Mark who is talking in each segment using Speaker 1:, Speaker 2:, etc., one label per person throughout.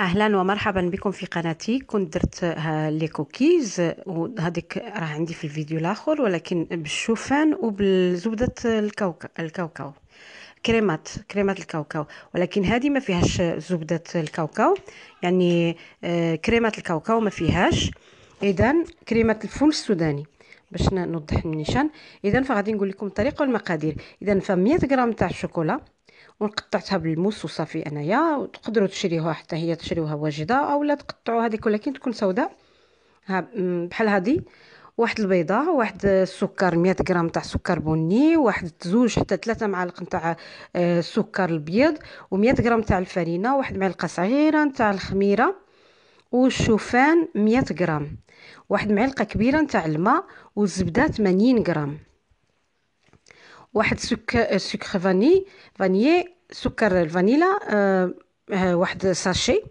Speaker 1: اهلا ومرحبا بكم في قناتي كنت درت آه، لي كوكيز وهذيك راه عندي في الفيديو الاخر ولكن بالشوفان وبالزبده الكوكا الكاوكاو كريمات كريمات الكاوكاو ولكن هذه ما فيهاش زبده الكاوكاو يعني آه، كريمات الكاوكاو ما فيهاش اذا كريمه الفول السوداني باش نوضح النيشان اذا فغادي نقول لكم الطريقه والمقادير اذا ف 100 غرام تاع الشوكولا وقطعتها بالموس وصافي انايا وتقدروا تشريوها حتى هي تشريوها واجده اولا تقطعوا هذيك ولكن تكون سوداء ها بحال هذه واحد البيضه واحد السكر 100 غرام تاع سكر بني واحد زوج حتى ثلاثه معالق تاع السكر آه، الابيض و100 غرام تاع الفرينه واحد معلقه صغيره تاع الخميره والشوفان 100 غرام واحد معلقه كبيره تاع الماء والزبده 80 غرام واحد سكر آه، سكر فاني فانيي سكر الفانيلا آه، آه، واحد ساشي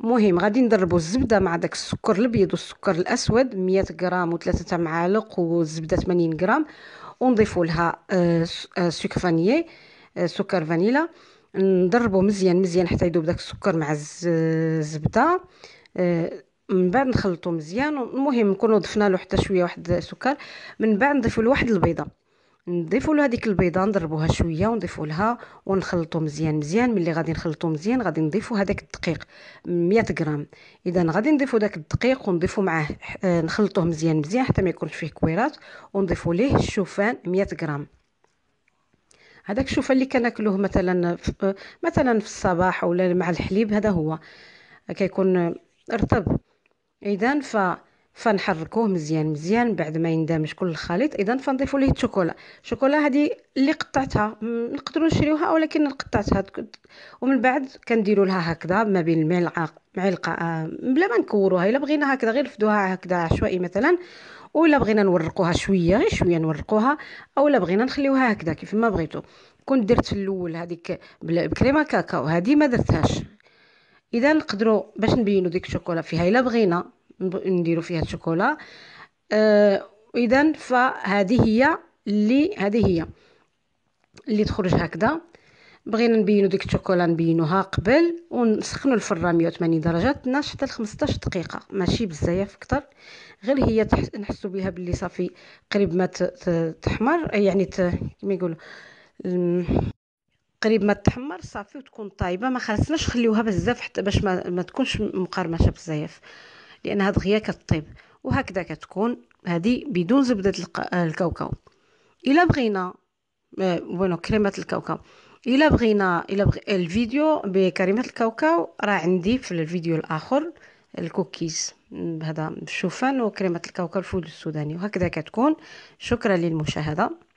Speaker 1: مهم غادي نضربوا الزبده مع داك السكر الابيض والسكر الاسود 100 غرام وثلاثه تلاتة معالق والزبده 80 غرام ونضيفوا لها سكر فانيي سكر فانيلا نضربوا مزيان مزيان حتى يذوب داك السكر مع الزبده من بعد نخلطو مزيان المهم نكونوا ضفنا له حتى شويه واحد السكر من بعد نضيفوا لواحد واحد البيضه نضيفوا له هذيك البيضه نضربوها شويه ونضيفوا لها ونخلطوا مزيان مزيان ملي غادي نخلطوا مزيان غادي نضيفوا هذاك الدقيق 100 غرام اذا غادي نضيفوا داك الدقيق ونضيفوا معاه آه، نخلطوه مزيان مزيان حتى ما يكونش فيه كويرات ونضيفوا ليه الشوفان 100 غرام هذاك الشوفان اللي كناكلوه مثلا آه، مثلا في الصباح ولا مع الحليب هذا هو كيكون آه، رطب اذا ف فنحركوه مزيان مزيان بعد ما يندمج كل الخليط اذا فنضيفوا ليه الشوكولا الشوكولا هذه اللي قطعتها نقدروا نشريوها ولكن قطعتها ومن بعد كنديروا لها هكذا ما بين الملعقه معلقه آه، بلا ما نكوروها الا بغينا هكذا غير نفدوها هكذا عشوائي مثلا ولا بغينا نورقوها شويه غير شويه نورقوها اولا بغينا نخليوها هكذا كيف ما بغيتو كون درت في الاول هذيك بكريمه كاكاو هذه ما درتهاش اذا نقدروا باش نبينوا ديك الشوكولا فيها الا بغينا نديرو فيها الشوكولا آه اذا فهذه هي اللي هذه هي اللي تخرج هكذا بغينا نبينو ديك الشوكولا نبينوها قبل ونسخنو الفران 180 درجه 12 حتى 15 دقيقه ماشي بزاف اكثر غير هي نحسو بها باللي صافي قريب ما ت... تحمر آه، يعني ت... كما يقولوا قريب ما تحمر صافي وتكون طايبه ما خلصناش نخليوها بزاف حتى باش ما, ما تكونش مقرمشه بزاف لأنها دغيا كطيب وهكذا كتكون هذه بدون زبدة الكاوكاو إلا بغينا بونو آه، كريمة الكاوكاو إلا بغينا إلا بغ... الفيديو بكريمة الكاوكاو راه عندي في الفيديو الآخر الكوكيز بهذا الشوفان وكريمة الكاوكاو الفول السوداني وهكذا كتكون شكرا للمشاهدة